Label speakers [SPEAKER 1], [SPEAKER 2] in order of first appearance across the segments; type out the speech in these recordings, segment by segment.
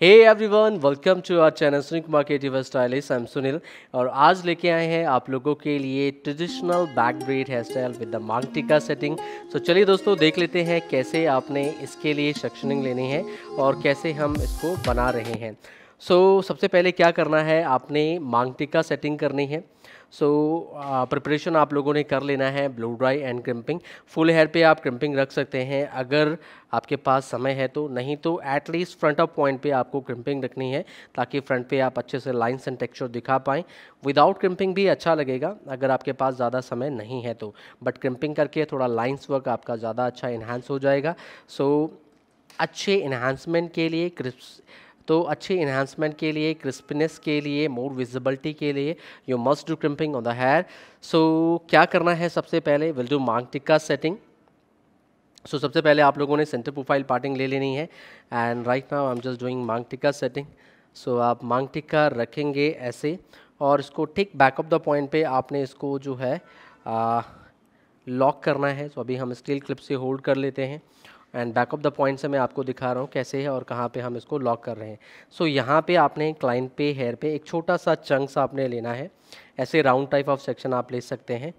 [SPEAKER 1] hey everyone welcome to our channel Sunil Kumar टीवर stylist I am Sunil और आज लेके आए हैं आप लोगों के लिए traditional back braid hair style with the maang tikka setting सो चलिए दोस्तों देख लेते हैं कैसे आपने इसके लिए सेक्शनिंग लेनी है और कैसे हम इसको बना रहे हैं सो so, सबसे पहले क्या करना है आपने मांग टिका सेटिंग करनी है सो प्रिपरेशन uh, आप लोगों ने कर लेना है blow dry and crimping full hair पे आप क्रिम्पिंग रख सकते हैं अगर आपके पास समय है तो नहीं तो एटलीस्ट फ्रंट ऑफ पॉइंट पे आपको क्रिम्पिंग रखनी है ताकि फ्रंट पे आप अच्छे से लाइन्स एंड टेक्सचर दिखा पाएँ विदाउट क्रिम्पिंग भी अच्छा लगेगा अगर आपके पास ज़्यादा समय नहीं है तो बट क्रिम्पिंग करके थोड़ा लाइन्स वर्क आपका ज़्यादा अच्छा इन्हांस हो जाएगा सो so, अच्छे इन्हांसमेंट के लिए क्रिप्स तो अच्छे इन्हांसमेंट के लिए क्रिस्पनेस के लिए मोर विजिबिलिटी के लिए you must do crimping on the hair so क्या करना है सबसे पहले will do tikka setting so सबसे पहले आप लोगों ने सेंटर प्रोफाइल पार्टिंग ले लेनी है and right now I am just doing maang tikka setting सो आप मांग टिक्का रखेंगे ऐसे और इसको ठीक बैक ऑफ द पॉइंट पे आपने इसको जो है लॉक करना है सो so, अभी हम स्टील क्लिप से होल्ड कर लेते हैं and back of the point से मैं आपको दिखा रहा हूँ कैसे है और कहाँ पे हम इसको लॉक कर रहे हैं सो so, यहाँ पे आपने क्लाइंट पे हेयर पे एक छोटा सा चंक्स आपने लेना है ऐसे राउंड टाइप ऑफ सेक्शन आप ले सकते हैं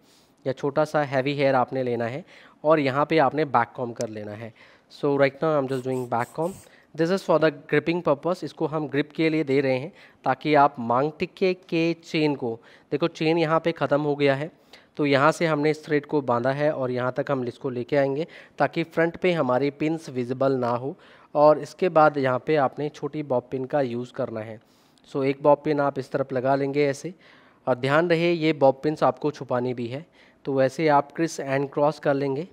[SPEAKER 1] या छोटा सा हैवी हेयर आपने लेना है और यहाँ पे आपने बैक कॉम कर लेना है so right now I am just doing back comb this is for the gripping purpose इसको हम ग्रिप के लिए दे रहे हैं ताकि आप मांग टिक्के के चेन को देखो चेन यहाँ पे ख़त्म हो गया है तो यहाँ से हमने इस थ्रेड को बांधा है और यहाँ तक हम इसको लेके आएंगे ताकि फ्रंट पे हमारी पिनस विजिबल ना हो और इसके बाद यहाँ पे आपने छोटी बॉब पिन का यूज़ करना है सो एक बॉब पिन आप इस तरफ लगा लेंगे ऐसे और ध्यान रहे ये बॉब पिन आपको छुपानी भी है तो वैसे आप क्रिस एंड क्रॉस कर लेंगे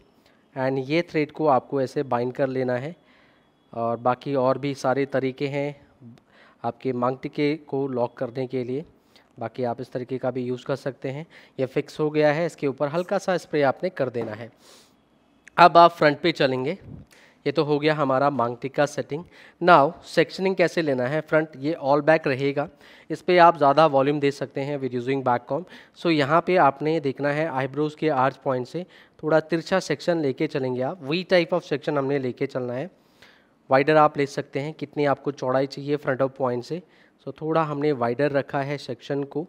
[SPEAKER 1] एंड ये थ्रेड को आपको ऐसे बाइंड कर लेना है और बाकी और भी सारे तरीके हैं आपके मांगटिके को लॉक करने के लिए बाकी आप इस तरीके का भी यूज़ कर सकते हैं यह फिक्स हो गया है इसके ऊपर हल्का सा स्प्रे आपने कर देना है अब आप फ्रंट पे चलेंगे ये तो हो गया हमारा मांगटिका सेटिंग नाव सेक्शनिंग कैसे लेना है फ्रंट ये ऑल बैक रहेगा इस पर आप ज़्यादा वॉल्यूम दे सकते हैं with using back comb so यहाँ पे आपने देखना है आईब्रोज़ के आर्च पॉइंट से थोड़ा तिरछा सेक्शन लेके चलेंगे आप वही टाइप ऑफ सेक्शन हमने लेके चलना है वाइडर आप ले सकते हैं कितनी आपको चौड़ाई चाहिए फ्रंट ऑफ पॉइंट से सो so, थोड़ा हमने वाइडर रखा है सेक्शन को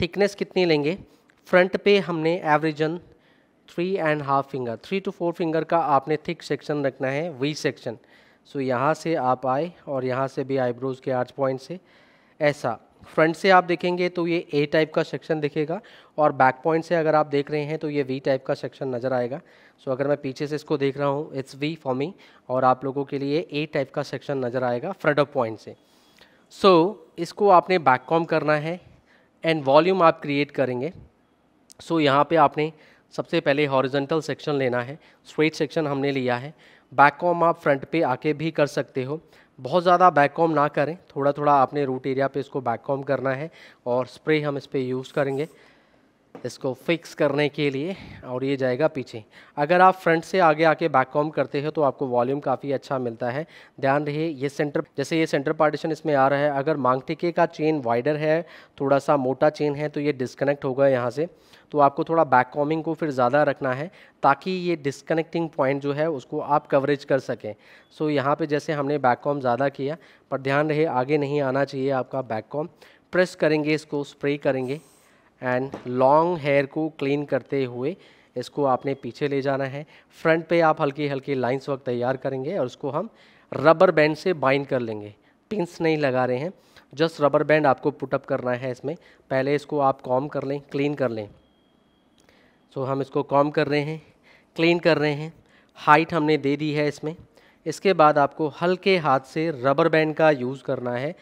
[SPEAKER 1] थिकनेस कितनी लेंगे फ्रंट पे हमने average an three and half finger three to four finger का आपने थिक सेक्शन रखना है वी सेक्शन सो so, यहाँ से आप आए और यहाँ से भी आईब्रोज के आर्च पॉइंट से ऐसा फ्रंट से आप देखेंगे तो ये ए टाइप का सेक्शन दिखेगा और बैक पॉइंट से अगर आप देख रहे हैं तो ये वी टाइप का सेक्शन नज़र आएगा सो so, अगर मैं पीछे से इसको देख रहा हूँ इट्स वी मी और आप लोगों के लिए ए टाइप का सेक्शन नज़र आएगा फ्रंट ऑफ पॉइंट से सो so, इसको आपने बैक कॉम करना है एंड वॉल्यूम आप क्रिएट करेंगे सो so, यहाँ पे आपने सबसे पहले हॉरिजेंटल सेक्शन लेना है स्ट्रेट सेक्शन हमने लिया है बैक कॉम आप फ्रंट पे आके भी कर सकते हो बहुत ज़्यादा बैक कॉम ना करें थोड़ा थोड़ा आपने रूट एरिया पे इसको बैक कॉम करना है और स्प्रे हम इस पर यूज़ करेंगे इसको फिक्स करने के लिए और ये जाएगा पीछे अगर आप फ्रंट से आगे आके बैक कॉम करते हो तो आपको वॉल्यूम काफ़ी अच्छा मिलता है ध्यान रहे ये सेंटर जैसे ये सेंटर पार्टीशन इसमें आ रहा है अगर मांगटिके का चेन वाइडर है थोड़ा सा मोटा चेन है तो ये डिस्कनेक्ट होगा यहाँ से तो आपको थोड़ा बैक कॉमिंग को फिर ज़्यादा रखना है ताकि ये डिस्कनेक्टिंग पॉइंट जो है उसको आप कवरेज कर सकें सो so, यहाँ पर जैसे हमने बैक कॉम ज़्यादा किया पर ध्यान रहे आगे नहीं आना चाहिए आपका बैक कॉम प्रेस करेंगे इसको स्प्रे करेंगे एंड लॉन्ग हेयर को क्लीन करते हुए इसको आपने पीछे ले जाना है फ्रंट पे आप हल्की हल्की लाइंस वर्क तैयार करेंगे और उसको हम रबर बैंड से बाइंड कर लेंगे पिंस नहीं लगा रहे हैं जस्ट रबर बैंड आपको पुटअप करना है इसमें पहले इसको आप कॉम कर लें क्लीन कर लें सो so, हम इसको कॉम कर रहे हैं क्लीन कर रहे हैं हाइट हमने दे दी है इसमें इसके बाद आपको हल्के हाथ से रबर बैंड का यूज़ करना है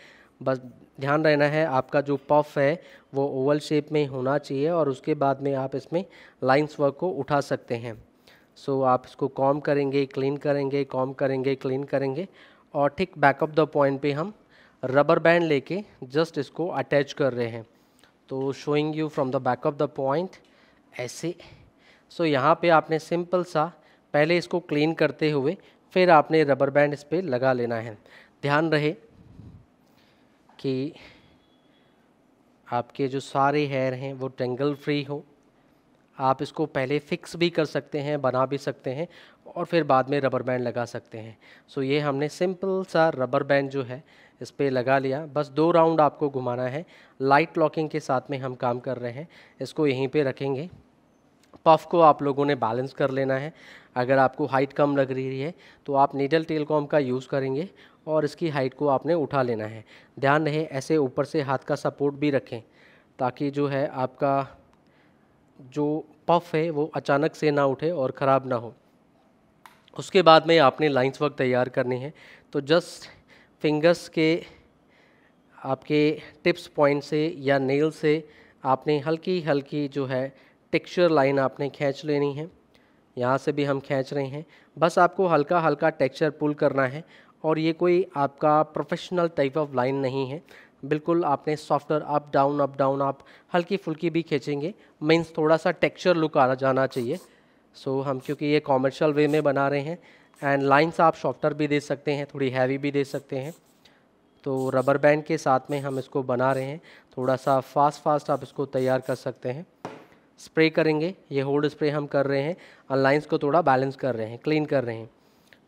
[SPEAKER 1] बस ध्यान रहना है आपका जो पफ है वो ओवल शेप में होना चाहिए और उसके बाद में आप इसमें लाइंस वर्क को उठा सकते हैं सो so, आप इसको कॉम करेंगे क्लीन करेंगे कॉम करेंगे क्लीन करेंगे और ठीक बैक ऑफ द पॉइंट पे हम रबर बैंड लेके जस्ट इसको अटैच कर रहे हैं तो showing you from the back of the point ऐसे सो so, यहाँ पे आपने सिंपल सा पहले इसको क्लीन करते हुए फिर आपने रबर बैंड इस पर लगा लेना है ध्यान रहे कि आपके जो सारे हेयर हैं वो टेंगल फ्री हो आप इसको पहले फिक्स भी कर सकते हैं बना भी सकते हैं और फिर बाद में रबर बैंड लगा सकते हैं सो ये हमने सिंपल सा रबर बैंड जो है इस पर लगा लिया बस दो राउंड आपको घुमाना है लाइट लॉकिंग के साथ में हम काम कर रहे हैं इसको यहीं पे रखेंगे पफ को आप लोगों ने बैलेंस कर लेना है अगर आपको हाइट कम लग रही है तो आप नीडल टेल कॉम का यूज़ करेंगे और इसकी हाइट को आपने उठा लेना है ध्यान रहे ऐसे ऊपर से हाथ का सपोर्ट भी रखें ताकि जो है आपका जो पफ है वो अचानक से ना उठे और ख़राब ना हो उसके बाद में आपने लाइंस वर्क तैयार करनी है तो जस्ट फिंगर्स के आपके टिप्स पॉइंट से या नेल से आपने हल्की हल्की जो है टेक्सचर लाइन आपने खींच लेनी है यहाँ से भी हम खींच रहे हैं बस आपको हल्का हल्का टेक्सचर पुल करना है और ये कोई आपका प्रोफेशनल टाइप ऑफ लाइन नहीं है बिल्कुल आपने सॉफ्टवेयर अप डाउन अप डाउन आप हल्की फुल्की भी खींचेंगे मीन्स थोड़ा सा टेक्सचर लुक आ जाना चाहिए सो so, हम क्योंकि ये कॉमर्शियल वे में बना रहे हैं एंड लाइन्स आप सॉफ्टवेयर भी दे सकते हैं थोड़ी हैवी भी दे सकते हैं तो रबर बैंड के साथ में हम इसको बना रहे हैं थोड़ा सा फास्ट फास्ट आप इसको तैयार कर सकते हैं स्प्रे करेंगे ये होल्ड स्प्रे हम कर रहे हैं और लाइन्स को थोड़ा बैलेंस कर रहे हैं क्लीन कर रहे हैं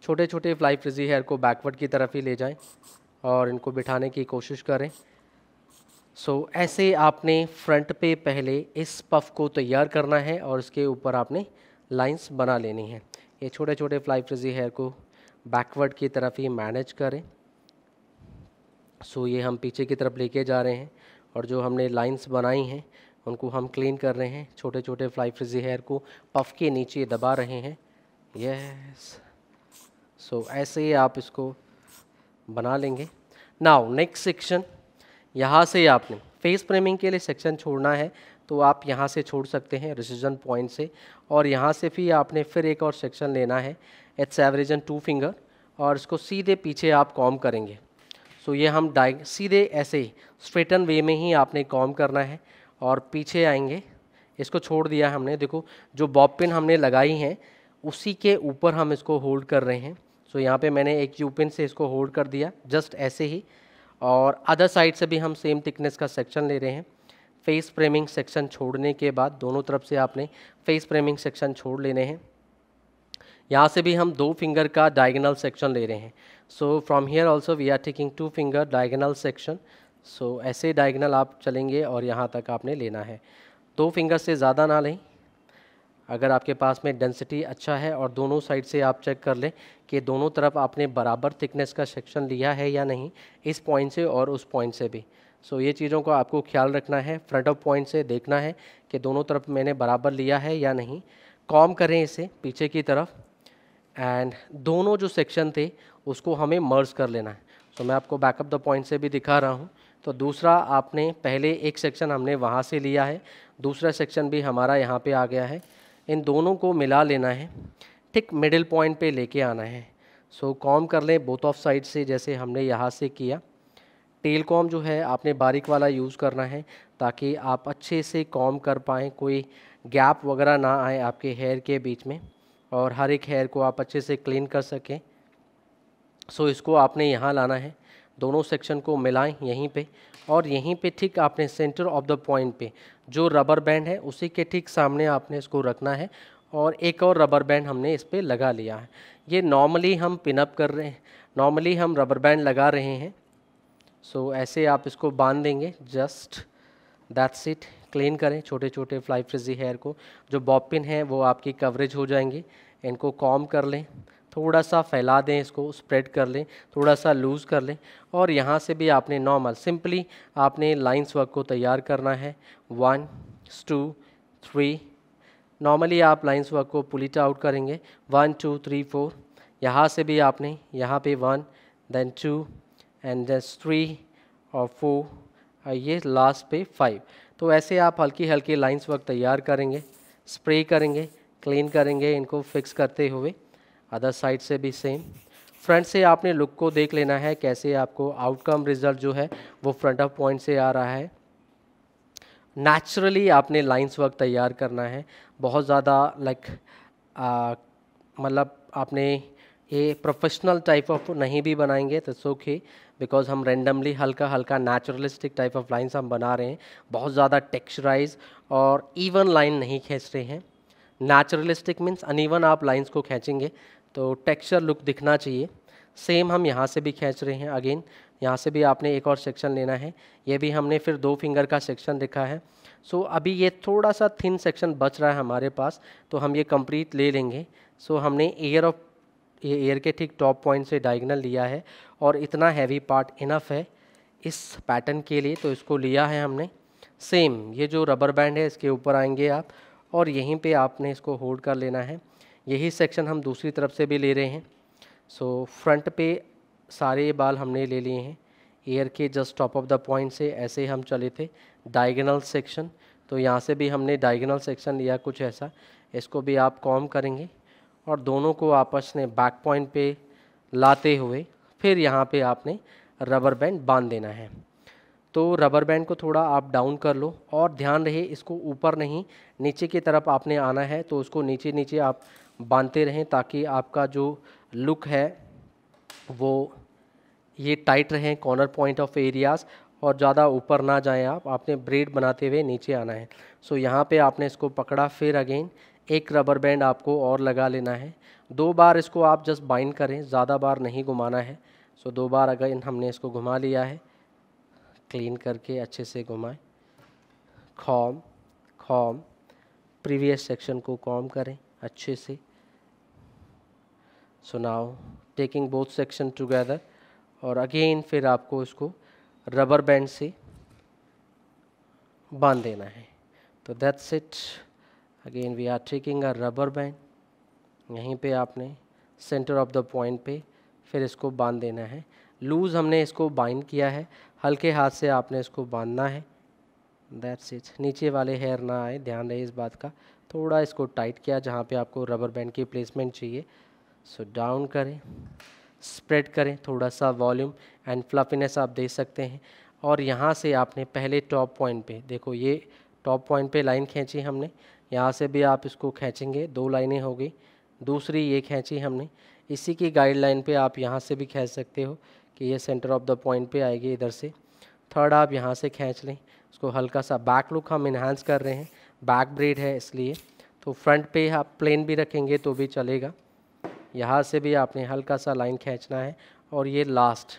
[SPEAKER 1] छोटे छोटे फ्लाई फ्रिजी हेयर को बैकवर्ड की तरफ ही ले जाएं और इनको बिठाने की कोशिश करें सो so, ऐसे आपने फ्रंट पे पहले इस पफ को तैयार करना है और इसके ऊपर आपने लाइंस बना लेनी है ये छोटे छोटे फ्लाई फ्रिजी हेयर को बैकवर्ड की तरफ ही मैनेज करें सो so, ये हम पीछे की तरफ लेके जा रहे हैं और जो हमने लाइंस बनाई हैं उनको हम क्लीन कर रहे हैं छोटे छोटे फ्लाई फ्रिजी हेयर को पफ के नीचे दबा रहे हैं यस सो ऐसे ही आप इसको बना लेंगे नाउ नेक्स्ट सेक्शन यहाँ से आपने फेस फ्रेमिंग के लिए सेक्शन छोड़ना है तो आप यहाँ से छोड़ सकते हैं रिसीजन पॉइंट से और यहाँ से भी आपने फिर एक और सेक्शन लेना है it's average an two finger और इसको सीधे पीछे आप कॉम करेंगे सो so ये हम डाइ सीधे ऐसे स्ट्रेटन वे में ही आपने कॉम करना है और पीछे आएंगे इसको छोड़ दिया हमने देखो जो बॉब पिन हमने लगाई हैं उसी के ऊपर हम इसको होल्ड कर रहे हैं सो so, यहाँ पे मैंने एक यू पिन से इसको होल्ड कर दिया जस्ट ऐसे ही और अदर साइड से भी हम सेम थिकनेस का सेक्शन ले रहे हैं फेस फ्रेमिंग सेक्शन छोड़ने के बाद दोनों तरफ से आपने फेस फ्रेमिंग सेक्शन छोड़ लेने हैं यहाँ से भी हम दो फिंगर का डायगनल सेक्शन ले रहे हैं so from here also we are taking two finger diagonal section so so, ऐसे डायगनल आप चलेंगे और यहाँ तक आपने लेना है दो फिंगर से ज़्यादा ना लें अगर आपके पास में डेंसिटी अच्छा है और दोनों साइड से आप चेक कर लें कि दोनों तरफ आपने बराबर थिकनेस का सेक्शन लिया है या नहीं इस पॉइंट से और उस पॉइंट से भी सो so, ये चीज़ों को आपको ख्याल रखना है फ्रंट ऑफ पॉइंट से देखना है कि दोनों तरफ मैंने बराबर लिया है या नहीं कॉम करें इसे पीछे की तरफ एंड दोनों जो सेक्शन थे उसको हमें मर्ज कर लेना है सो so, मैं आपको बैकअप द पॉइंट से भी दिखा रहा हूँ तो दूसरा आपने पहले एक सेक्शन हमने वहाँ से लिया है दूसरा सेक्शन भी हमारा यहाँ पे आ गया है इन दोनों को मिला लेना है ठीक मिडिल पॉइंट पे लेके आना है सो so, कॉम कर लें बोथ ऑफ साइड से जैसे हमने यहाँ से किया टेल कॉम जो है आपने बारीक वाला यूज़ करना है ताकि आप अच्छे से कॉम कर पाएँ कोई गैप वगैरह ना आए आपके हेयर के बीच में और हर एक हेयर को आप अच्छे से क्लीन कर सकें सो so, इसको आपने यहाँ लाना है दोनों सेक्शन को मिलाएं यहीं पे और यहीं पे ठीक आपने सेंटर ऑफ द पॉइंट पे जो रबर बैंड है उसी के ठीक सामने आपने इसको रखना है और एक और रबर बैंड हमने इस पर लगा लिया है ये नॉर्मली हम पिनअप कर रहे हैं नॉर्मली हम रबर बैंड लगा रहे हैं सो so, ऐसे आप इसको बांध देंगे जस्ट दैट्स इट क्लीन करें छोटे छोटे फ्लाई फ्रिजी हेयर को जो बॉब पिन है वो आपकी कवरेज हो जाएंगे इनको कॉम कर लें थोड़ा सा फैला दें इसको स्प्रेड कर लें थोड़ा सा लूज़ कर लें और यहाँ से भी आपने नॉर्मल सिंपली आपने लाइंस वर्क को तैयार करना है वन टू थ्री नॉर्मली आप लाइंस वर्क को पुलिट आउट करेंगे वन टू थ्री फोर यहाँ से भी आपने यहाँ पे one then two and then three और फोर ये लास्ट पे फाइव तो ऐसे आप हल्की हल्की लाइन्स वर्क तैयार करेंगे स्प्रे करेंगे क्लीन करेंगे इनको फिक्स करते हुए अदर साइड से भी सेम फ्रंट से आपने लुक को देख लेना है कैसे आपको आउटकम रिजल्ट जो है वो फ्रंट ऑफ पॉइंट से आ रहा है नेचुरली आपने लाइंस वर्क तैयार करना है बहुत ज़्यादा लाइक मतलब आपने ये प्रोफेशनल टाइप ऑफ नहीं भी बनाएंगे तो ओके बिकॉज हम रेंडमली हल्का हल्का नेचुरलिस्टिक टाइप ऑफ लाइंस हम बना रहे हैं बहुत ज़्यादा टेक्सचराइज और इवन लाइन नहीं खींच रहे हैं नेचुरलिस्टिक मीन्स अनइवन आप लाइंस को खींचेंगे तो टेक्सचर लुक दिखना चाहिए सेम हम यहाँ से भी खींच रहे हैं अगेन यहाँ से भी आपने एक और सेक्शन लेना है ये भी हमने फिर दो फिंगर का सेक्शन रखा है सो so, अभी ये थोड़ा सा थिन सेक्शन बच रहा है हमारे पास तो हम ये कंप्लीट ले लेंगे सो so, हमने एयर ऑफ ये एयर के ठीक टॉप पॉइंट से डायगनल लिया है और इतना हैवी पार्ट इनफ है इस पैटर्न के लिए तो इसको लिया है हमने सेम ये जो रबर बैंड है इसके ऊपर आएंगे आप और यहीं पे आपने इसको होल्ड कर लेना है यही सेक्शन हम दूसरी तरफ से भी ले रहे हैं सो so, फ्रंट पे सारे बाल हमने ले लिए हैं एयर के just top of the point से ऐसे हम चले थे डायगनल सेक्शन तो यहाँ से भी हमने डायगनल सेक्शन लिया कुछ ऐसा इसको भी आप कॉम करेंगे और दोनों को आपस में बैक पॉइंट पे लाते हुए फिर यहाँ पे आपने रबर बैंड बांध देना है तो रबर बैंड को थोड़ा आप डाउन कर लो और ध्यान रहे इसको ऊपर नहीं नीचे की तरफ आपने आना है तो उसको नीचे नीचे आप बांधते रहें ताकि आपका जो लुक है वो ये टाइट रहें कॉर्नर पॉइंट ऑफ एरियाज़ और ज़्यादा ऊपर ना जाएं आप आपने ब्रेड बनाते हुए नीचे आना है सो so, यहाँ पे आपने इसको पकड़ा फिर अगेन एक रबर बैंड आपको और लगा लेना है दो बार इसको आप जस्ट बाइंड करें ज़्यादा बार नहीं घुमाना है सो so, दो बार अगेन हमने इसको घुमा लिया है क्लीन करके अच्छे से घुमाएं खॉम खॉम प्रीवियस सेक्शन को कॉम करें अच्छे से so now taking both section together और अगेन फिर आपको इसको रबर बैंड से बांध देना है तो that's it again we are taking a rubber band यहीं पे आपने सेंटर ऑफ द पॉइंट पे फिर इसको बांध देना है लूज़ हमने इसको बाइंड किया है हल्के हाथ से आपने इसको बांधना है दैट्स इट नीचे वाले हेयर ना आए ध्यान रहे इस बात का थोड़ा इसको टाइट किया जहाँ पे आपको रबर बैंड की प्लेसमेंट चाहिए सो डाउन करें स्प्रेड करें थोड़ा सा वॉल्यूम एंड फ्लफिनेस आप दे सकते हैं और यहाँ से आपने पहले टॉप पॉइंट पे देखो ये टॉप पॉइंट पे लाइन खींची हमने यहाँ से भी आप इसको खींचेंगे दो लाइनें हो गई दूसरी ये खींची हमने इसी की गाइडलाइन पे आप यहाँ से भी खींच सकते हो कि ये सेंटर ऑफ द पॉइंट पे आएगी इधर से थर्ड आप यहाँ से खींच लें उसको हल्का सा बैक लुक हम इन्हांस कर रहे हैं बैक ब्रेड है इसलिए तो फ्रंट पे आप प्लेन भी रखेंगे तो भी चलेगा यहाँ से भी आपने हल्का सा लाइन खींचना है और ये लास्ट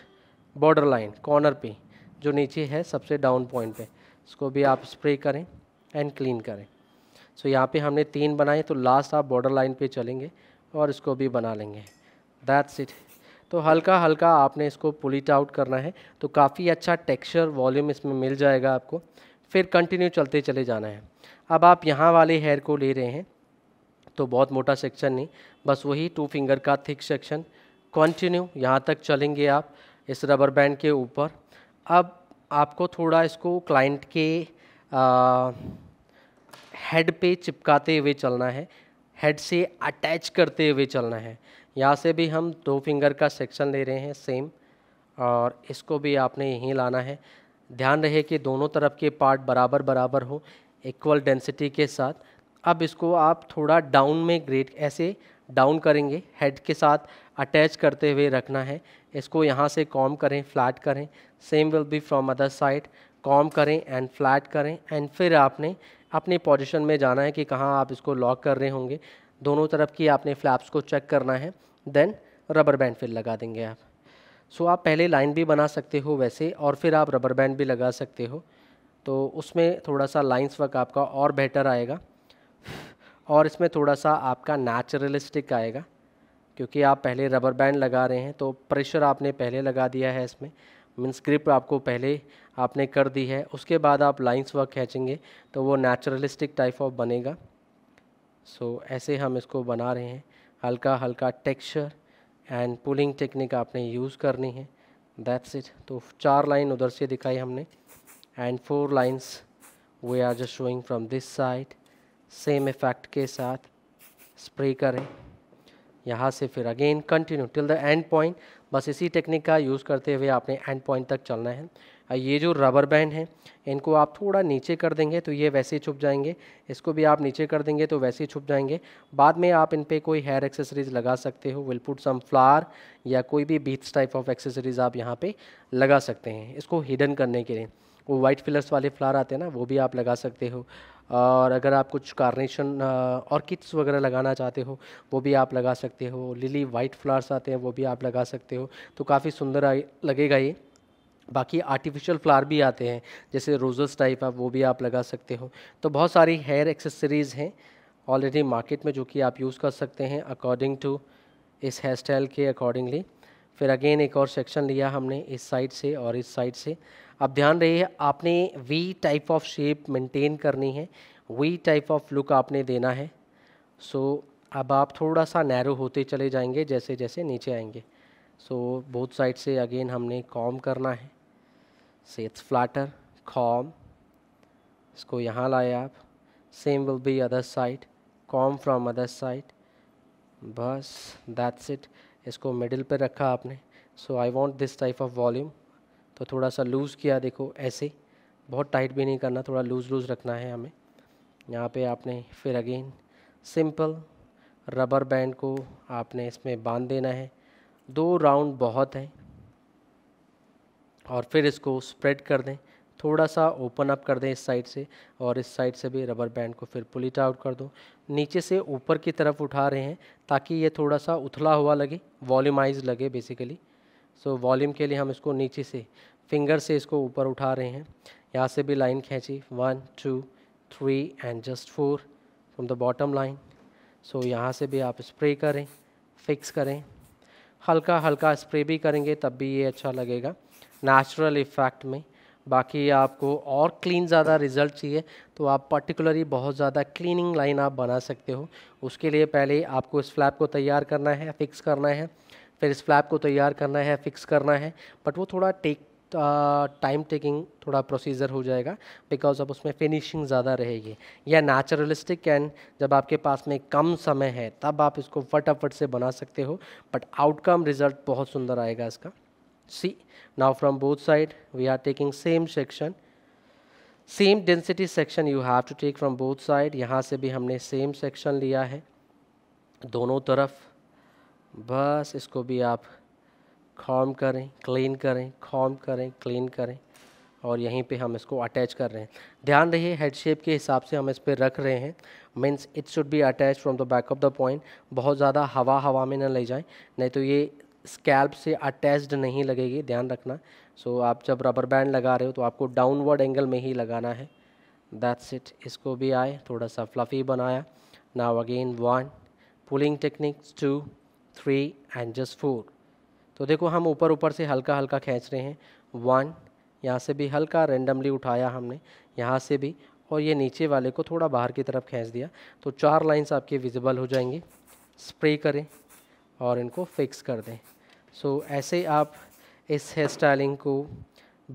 [SPEAKER 1] बॉर्डर लाइन कॉर्नर पे जो नीचे है सबसे डाउन पॉइंट पे इसको भी आप स्प्रे करें एंड क्लीन करें सो यहाँ पे हमने तीन बनाए तो लास्ट आप बॉर्डर लाइन पे चलेंगे और इसको भी बना लेंगे दैट्स इट तो हल्का हल्का आपने इसको पुलिट आउट करना है तो काफ़ी अच्छा टेक्सचर वॉल्यूम इसमें मिल जाएगा आपको फिर कंटिन्यू चलते चले जाना है अब आप यहाँ वाले हेयर को ले रहे हैं तो बहुत मोटा सेक्शन नहीं बस वही टू फिंगर का थिक सेक्शन कंटिन्यू यहाँ तक चलेंगे आप इस रबर बैंड के ऊपर अब आपको थोड़ा इसको क्लाइंट के आ, हेड पे चिपकाते हुए चलना है हेड से अटैच करते हुए चलना है यहाँ से भी हम दो फिंगर का सेक्शन ले रहे हैं सेम और इसको भी आपने यहीं लाना है ध्यान रहे कि दोनों तरफ के पार्ट बराबर बराबर हो इक्वल डेंसिटी के साथ अब इसको आप थोड़ा डाउन में ग्रेड ऐसे डाउन करेंगे हेड के साथ अटैच करते हुए रखना है इसको यहाँ से कॉम करें फ्लैट करें same will be from other side comb करें एंड फ्लैट करें एंड फिर आपने अपनी पोजीशन में जाना है कि कहाँ आप इसको लॉक कर रहे होंगे दोनों तरफ की आपने फ्लैप्स को चेक करना है देन रबर बैंड फिर लगा देंगे आप सो so, आप पहले लाइन भी बना सकते हो वैसे और फिर आप रबर बैंड भी लगा सकते हो तो उसमें थोड़ा सा लाइन्स वर्क आपका और बेटर आएगा और इसमें थोड़ा सा आपका नेचुरलिस्टिक आएगा क्योंकि आप पहले रबर बैंड लगा रहे हैं तो प्रेशर आपने पहले लगा दिया है इसमें मीन्स ग्रिप आपको पहले आपने कर दी है उसके बाद आप लाइंस वर्क खींचेंगे तो वो नेचुरलिस्टिक टाइप ऑफ बनेगा सो so, ऐसे हम इसको बना रहे हैं हल्का हल्का टेक्सचर एंड पुलिंग टेक्निक आपने यूज़ करनी है दैट्स इट तो चार लाइन उधर से दिखाई हमने and four lines we are just showing from this side same effect के साथ स्प्रे करें यहाँ से फिर again continue till the end point बस इसी टेक्निक का यूज़ करते हुए आपने एंड पॉइंट तक चलना है ये जो रबर बैंड है इनको आप थोड़ा नीचे कर देंगे तो ये वैसे ही छुप जाएंगे इसको भी आप नीचे कर देंगे तो वैसे ही छुप जाएंगे बाद में आप इन पर कोई हेयर एक्सेसरीज लगा सकते हो विल पुट सम फ्लावर या कोई भी बीथ्स टाइप ऑफ एक्सेसरीज आप यहाँ पे लगा सकते हैं इसको हिडन करने के लिए वो वाइट फिलर्स वाले फ्लावर आते हैं ना वो भी आप लगा सकते हो और अगर आप कुछ कार्नेशन किट्स वगैरह लगाना चाहते हो वो भी आप लगा सकते हो लिली वाइट फ्लावर्स आते हैं वो भी आप लगा सकते हो तो काफ़ी सुंदर लगेगा ये बाकी आर्टिफिशियल फ्लावर भी आते हैं जैसे रोजेस टाइप आप वो भी आप लगा सकते हो तो बहुत सारी हेयर एक्सेसरीज़ हैं ऑलरेडी मार्केट में जो कि आप यूज़ कर सकते हैं अकॉर्डिंग टू इस हेयर स्टाइल के अकॉर्डिंगली फिर अगेन एक और सेक्शन लिया हमने इस साइड से और इस साइड से अब ध्यान रहे आपने V type of shape maintain करनी है वी टाइप ऑफ लुक आपने देना है सो so, अब आप थोड़ा सा नैरो होते चले जाएंगे जैसे जैसे नीचे आएंगे सो बोथ साइड से अगेन हमने कॉम करना है सेथ फ्लाटर कॉम इसको यहाँ लाए आप same will be other side comb from other side बस दैट्स इट इसको मिडिल पे रखा आपने so I want this type of volume तो थोड़ा सा लूज़ किया देखो ऐसे बहुत टाइट भी नहीं करना थोड़ा लूज़ लूज़ रखना है हमें यहाँ पे आपने फिर अगेन सिंपल रबर बैंड को आपने इसमें बांध देना है दो राउंड बहुत हैं और फिर इसको स्प्रेड कर दें थोड़ा सा ओपन अप कर दें इस साइड से और इस साइड से भी रबर बैंड को फिर पुलिट आउट कर दो नीचे से ऊपर की तरफ उठा रहे हैं ताकि ये थोड़ा सा उथला हुआ लगे वॉल्यूमाइज लगे बेसिकली सो so, वॉल्यूम के लिए हम इसको नीचे से फिंगर से इसको ऊपर उठा रहे हैं यहाँ से भी लाइन खींची one two three and just four from the bottom line so यहाँ से भी आप स्प्रे करें फिक्स करें हल्का हल्का स्प्रे भी करेंगे तब भी ये अच्छा लगेगा नेचुरल इफेक्ट में बाकी आपको और क्लीन ज़्यादा रिजल्ट चाहिए तो आप पर्टिकुलरली बहुत ज़्यादा क्लीनिंग लाइन आप बना सकते हो उसके लिए पहले आपको इस फ्लैप को तैयार करना है फिक्स करना है फिर इस फ्लैप को तैयार करना है फिक्स करना है बट वो थोड़ा टेक टाइम टेकिंग थोड़ा प्रोसीजर हो जाएगा बिकॉज अब उसमें फिनिशिंग ज़्यादा रहेगी या नेचुरलिस्टिक कैन जब आपके पास में कम समय है तब आप इसको फटाफट से बना सकते हो बट आउटकम रिजल्ट बहुत सुंदर आएगा इसका see now from both side we are taking same section same density section you have to take from both side यहाँ से भी हमने सेम सेक्शन लिया है दोनों तरफ बस इसको भी आप कॉम करें क्लीन करें कॉम करें क्लीन करें और यहीं पे हम इसको अटैच कर रहे हैं ध्यान रहे हेड शेप के हिसाब से हम इस पर रख रहे हैं means it should be attach from the back of the point बहुत ज़्यादा हवा हवा में ना ले जाए नहीं तो ये स्कैल्प से अटैच्ड नहीं लगेगी ध्यान रखना सो so, आप जब रबर बैंड लगा रहे हो तो आपको डाउनवर्ड एंगल में ही लगाना है दैट्स इट इसको भी आए थोड़ा सा फ्लफ़ी बनाया now again one pulling techniques two three and just four तो देखो हम ऊपर ऊपर से हल्का हल्का खींच रहे हैं वन यहाँ से भी हल्का रेंडमली उठाया हमने यहाँ से भी और ये नीचे वाले को थोड़ा बाहर की तरफ खींच दिया तो चार लाइंस आपके विजिबल हो जाएंगे स्प्रे करें और इनको फिक्स कर दें सो so, ऐसे आप इस हेयर स्टाइलिंग को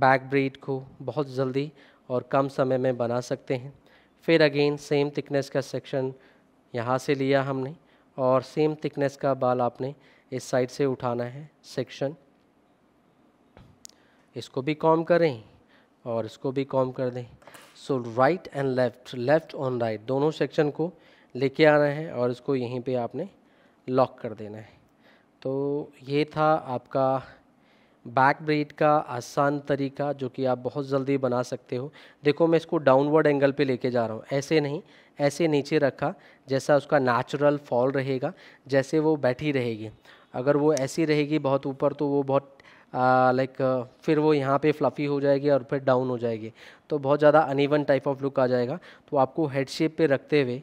[SPEAKER 1] बैक ब्रीड को बहुत जल्दी और कम समय में बना सकते हैं फिर अगेन सेम थिकनेस का सेक्शन यहाँ से लिया हमने और सेम थिकनेस का बाल आपने इस साइड से उठाना है सेक्शन इसको भी कॉम करें और इसको भी कॉम कर दें so right and left left on right दोनों सेक्शन को लेके आना है और इसको यहीं पे आपने लॉक कर देना है तो ये था आपका बैक ब्रेड का आसान तरीका जो कि आप बहुत जल्दी बना सकते हो देखो मैं इसको डाउनवर्ड एंगल पे लेके जा रहा हूँ ऐसे नहीं ऐसे नीचे रखा जैसा उसका नेचुरल फॉल रहेगा जैसे वो बैठी रहेगी अगर वो ऐसी रहेगी बहुत ऊपर तो वो बहुत लाइक फिर वो यहाँ पे फ्लफ़ी हो जाएगी और फिर डाउन हो जाएगी तो बहुत ज़्यादा अनइवन टाइप ऑफ लुक आ जाएगा तो आपको हेड शेप पे रखते हुए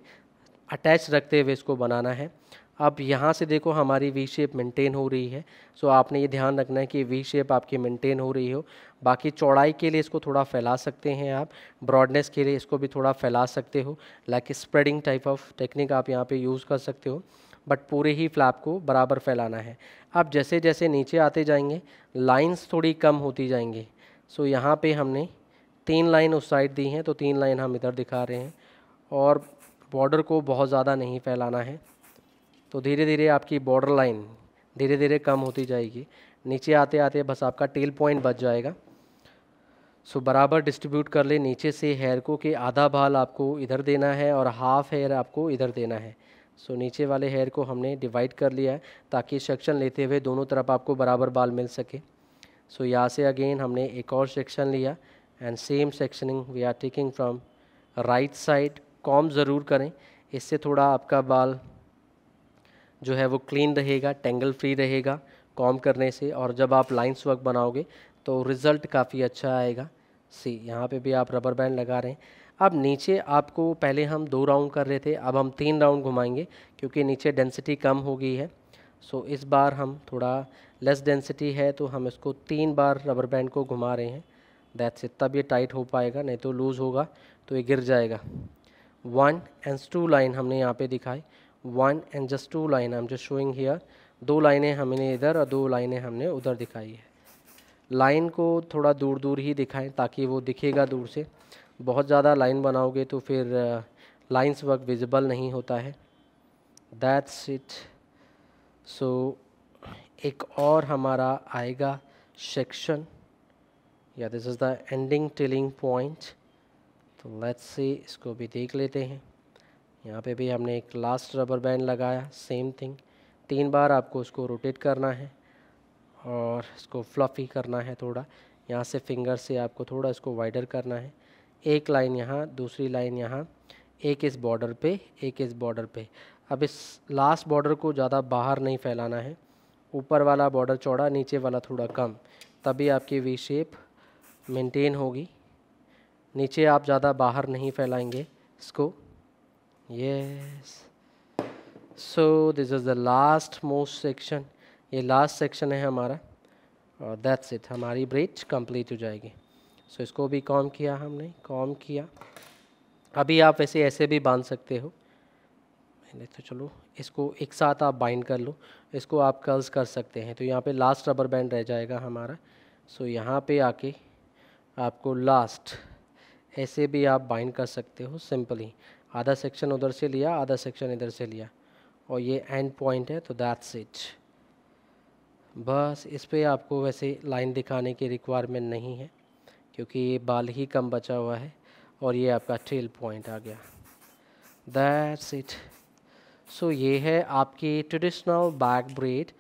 [SPEAKER 1] अटैच रखते हुए इसको बनाना है अब यहाँ से देखो हमारी वी शेप मेंटेन हो रही है सो आपने ये ध्यान रखना है कि वी शेप आपकी मेंटेन हो रही हो बाकी चौड़ाई के लिए इसको थोड़ा फैला सकते हैं आप ब्रॉडनेस के लिए इसको भी थोड़ा फैला सकते हो like spreading type of technique आप यहाँ पे यूज़ कर सकते हो बट पूरे ही फ्लैप को बराबर फैलाना है आप जैसे जैसे नीचे आते जाएंगे लाइंस थोड़ी कम होती जाएंगी सो so, यहाँ पे हमने तीन लाइन उस साइड दी हैं तो तीन लाइन हम इधर दिखा रहे हैं और बॉर्डर को बहुत ज़्यादा नहीं फैलाना है तो धीरे धीरे आपकी बॉर्डर लाइन धीरे धीरे कम होती जाएगी नीचे आते आते बस आपका टेल पॉइंट बच जाएगा सो so, बराबर डिस्ट्रीब्यूट कर ले नीचे से हेयर को कि आधा बाल आपको इधर देना है और हाफ हेयर आपको इधर देना है सो so, नीचे वाले हेयर को हमने डिवाइड कर लिया है ताकि सेक्शन लेते हुए दोनों तरफ आपको बराबर बाल मिल सके सो so, यहाँ से अगेन हमने एक और सेक्शन लिया and same sectioning we are taking from right side comb ज़रूर करें इससे थोड़ा आपका बाल जो है वो क्लीन रहेगा टेंगल फ्री रहेगा कॉम करने से और जब आप लाइन्स वर्क बनाओगे तो रिज़ल्ट काफ़ी अच्छा आएगा सी यहाँ पे भी आप रबर बैंड लगा रहे हैं अब नीचे आपको पहले हम दो राउंड कर रहे थे अब हम तीन राउंड घुमाएंगे क्योंकि नीचे डेंसिटी कम हो गई है सो इस बार हम थोड़ा लेस डेंसिटी है तो हम इसको तीन बार रबर बैंड को घुमा रहे हैं दैट से तब ये टाइट हो पाएगा नहीं तो लूज़ होगा तो ये गिर जाएगा वन एंड टू लाइन हमने यहाँ पे दिखाई one and just two line I am just showing here दो लाइनें हमने इधर और दो लाइनें हमने उधर दिखाई है लाइन को थोड़ा दूर दूर ही दिखाएं ताकि वो दिखेगा दूर से बहुत ज़्यादा लाइन बनाओगे तो फिर लाइंस वर्क विजिबल नहीं होता है दैट्स इट सो एक और हमारा आएगा सेक्शन या this is the ending tilling point तो लेट्स सी इसको भी देख लेते हैं यहाँ पे भी हमने एक लास्ट रबर बैंड लगाया सेम थिंग तीन बार आपको उसको रोटेट करना है और इसको फ्लफ़ी करना है थोड़ा यहाँ से फिंगर से आपको थोड़ा इसको वाइडर करना है एक लाइन यहाँ दूसरी लाइन यहाँ एक इस बॉर्डर पे एक इस बॉर्डर पे अब इस लास्ट बॉर्डर को ज़्यादा बाहर नहीं फैलाना है ऊपर वाला बॉर्डर चौड़ा नीचे वाला थोड़ा कम तभी आपकी वी शेप मेंटेन होगी नीचे आप ज़्यादा बाहर नहीं फैलाएंगे इसको yes so this is the last most section ये लास्ट सेक्शन है हमारा और दैट्स इट हमारी ब्रिज कंप्लीट हो जाएगी सो इसको भी कॉम किया हमने कॉम किया अभी आप वैसे ऐसे भी बांध सकते हो मैंने तो चलो इसको एक साथ आप बाइंड कर लो इसको आप कर्ल्स कर सकते हैं तो यहाँ पे लास्ट रबर बैंड रह जाएगा हमारा सो यहाँ पे आके आपको लास्ट ऐसे भी आप बाइंड कर सकते हो सिंपली आधा सेक्शन उधर से लिया आधा सेक्शन इधर से लिया और ये एंड पॉइंट है तो दैट्स इट बस इस पर आपको वैसे लाइन दिखाने की रिक्वायरमेंट नहीं है क्योंकि ये बाल ही कम बचा हुआ है और ये आपका टेल पॉइंट आ गया दैट्स इट सो ये है आपकी ट्रेडिशनल बैक ब्रेड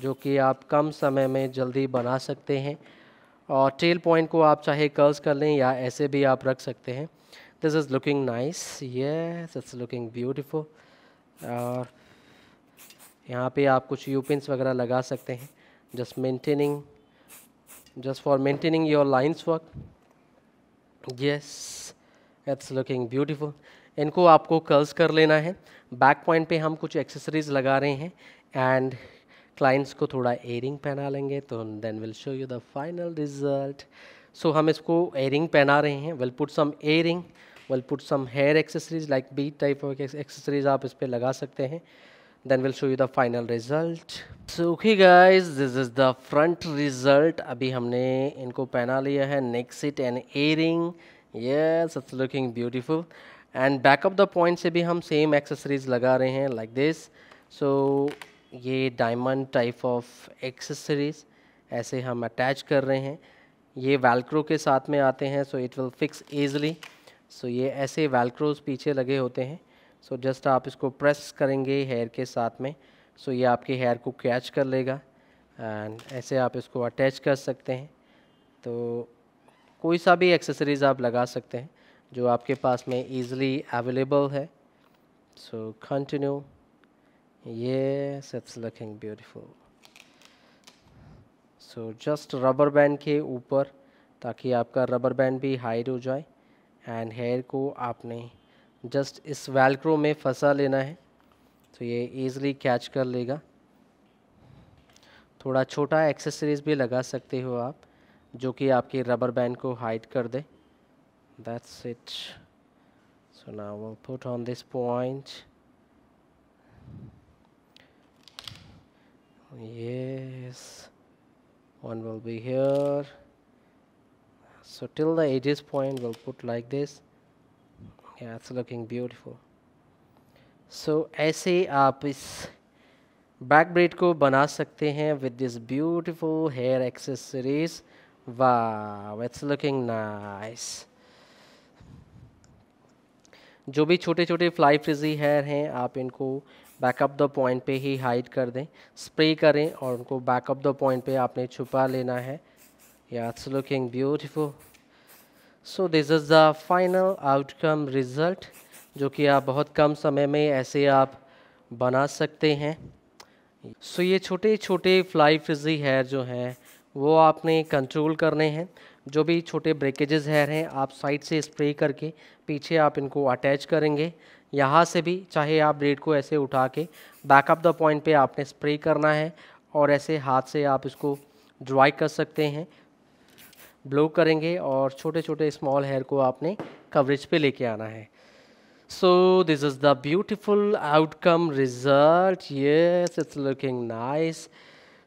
[SPEAKER 1] जो कि आप कम समय में जल्दी बना सकते हैं और टेल पॉइंट को आप चाहे कर्ल्स कर लें या ऐसे भी आप रख सकते हैं this is looking nice yes it's looking beautiful और यहाँ पे आप कुछ यूपिन वगैरह लगा सकते हैं just maintaining just for maintaining your lines work yes it's looking beautiful इनको आपको कर्ल्स कर लेना है बैक पॉइंट पे हम कुछ एक्सेसरीज लगा रहे हैं एंड क्लाइंट्स को थोड़ा एयरिंग पहना लेंगे तो then will show you the final result so हम इसको एयरिंग पहना रहे हैं will put some earring will put some hair accessories like B type of accessories आप इस पर लगा सकते हैं then we'll show you the final result so okay guys this is the front result abhi humne inko pehna liya hai nexit and earring yes it's looking beautiful and back up the point से भी हम same accessories लगा रहे हैं like this so ये diamond type of accessories ऐसे हम attach कर रहे हैं ये वेलक्रो के साथ में आते हैं so it will fix easily so ये ऐसे वेलक्रोज पीछे लगे होते हैं सो so जस्ट आप इसको प्रेस करेंगे हेयर के साथ में सो so ये आपके हेयर को कैच कर लेगा एंड ऐसे आप इसको अटैच कर सकते हैं तो कोई सा भी एक्सेसरीज आप लगा सकते हैं जो आपके पास में ईज़िली अवेलेबल है सो कंटिन्यू ये sets looking beautiful so just rubber band के ऊपर ताकि आपका रबर बैंड भी हाइड हो जाए एंड हेयर को आपने जस्ट इस वेलक्रो में फंसा लेना है तो ये ईजली कैच कर लेगा थोड़ा छोटा एक्सेसरीज भी लगा सकते हो आप जो कि आपके रबर बैंड को हाइड कर दे that's it so now will put on this point yes one will be here so till the edges point will put like this या इट्स लुकिंग beautiful सो ऐसे आप इस बैक ब्रेड को बना सकते हैं with this beautiful hair accessories वाह it's looking nice जो भी छोटे छोटे फ्लाई फ्रिजी हेयर हैं आप इनको बैकअप द पॉइंट पे ही हाइड कर दें स्प्रे करें और उनको बैकअप द पॉइंट पे आपने छुपा लेना है या it's looking beautiful so this is the final outcome result जो कि आप बहुत कम समय में ऐसे आप बना सकते हैं सो so, ये छोटे छोटे फ्लाई फिजी हेयर जो हैं वो आपने कंट्रोल करने हैं जो भी छोटे ब्रेकेजेस हेयर हैं आप साइड से स्प्रे करके पीछे आप इनको अटैच करेंगे यहाँ से भी चाहे आप ब्रेड को ऐसे उठा के बैकअप द पॉइंट पे आपने स्प्रे करना है और ऐसे हाथ से आप इसको ड्राई कर सकते हैं ब्लो करेंगे और छोटे छोटे स्मॉल हेयर को आपने कवरेज पे लेके आना है so this is the beautiful outcome result ये it's looking nice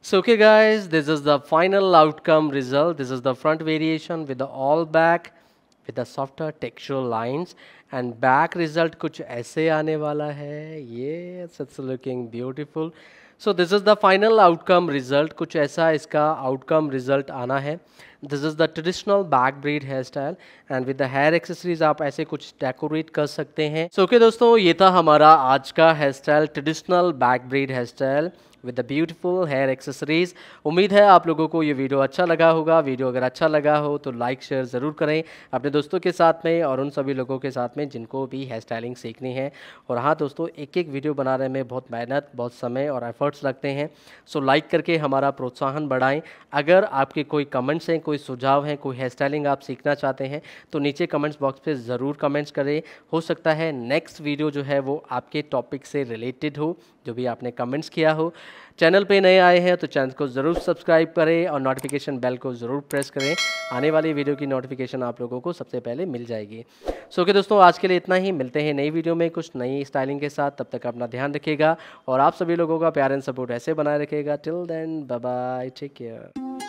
[SPEAKER 1] so okay guys this is the final outcome result this is the front variation with all back with the soft textural lines and back result कुछ ऐसे आने वाला है ये it's looking beautiful so this is the final outcome result कुछ ऐसा इसका outcome result आना है this is the traditional back braid hair style and with the hair accessories आप ऐसे कुछ डेकोरेट कर सकते हैं सो so, ओके okay, दोस्तों ये था हमारा आज का hair style traditional back braid hair style with the beautiful hair accessories उम्मीद है आप लोगों को ये वीडियो अच्छा लगा होगा वीडियो अगर अच्छा लगा हो तो लाइक शेयर ज़रूर करें अपने दोस्तों के साथ में और उन सभी लोगों के साथ में जिनको भी हेयर स्टाइलिंग सीखनी है और हाँ दोस्तों एक एक वीडियो बनाने में बहुत मेहनत बहुत समय और एफर्ट्स लगते हैं सो लाइक करके हमारा प्रोत्साहन बढ़ाएँ अगर आपके कोई कमेंट्स हैं कोई सुझाव हैं कोई हेयर स्टाइलिंग आप सीखना चाहते हैं तो नीचे कमेंट्स बॉक्स पर ज़रूर कमेंट्स करें हो सकता है नेक्स्ट वीडियो जो है वो आपके टॉपिक से रिलेटेड हो जो भी आपने कमेंट्स किया हो चैनल पे नए आए हैं तो चैनल को ज़रूर सब्सक्राइब करें और नोटिफिकेशन बेल को ज़रूर प्रेस करें आने वाली वीडियो की नोटिफिकेशन आप लोगों को सबसे पहले मिल जाएगी सो so, दोस्तों आज के लिए इतना ही मिलते हैं नई वीडियो में कुछ नई स्टाइलिंग के साथ तब तक अपना ध्यान रखिएगा और आप सभी लोगों का प्यार एंड सपोर्ट ऐसे बनाए रखेगा till then bye take care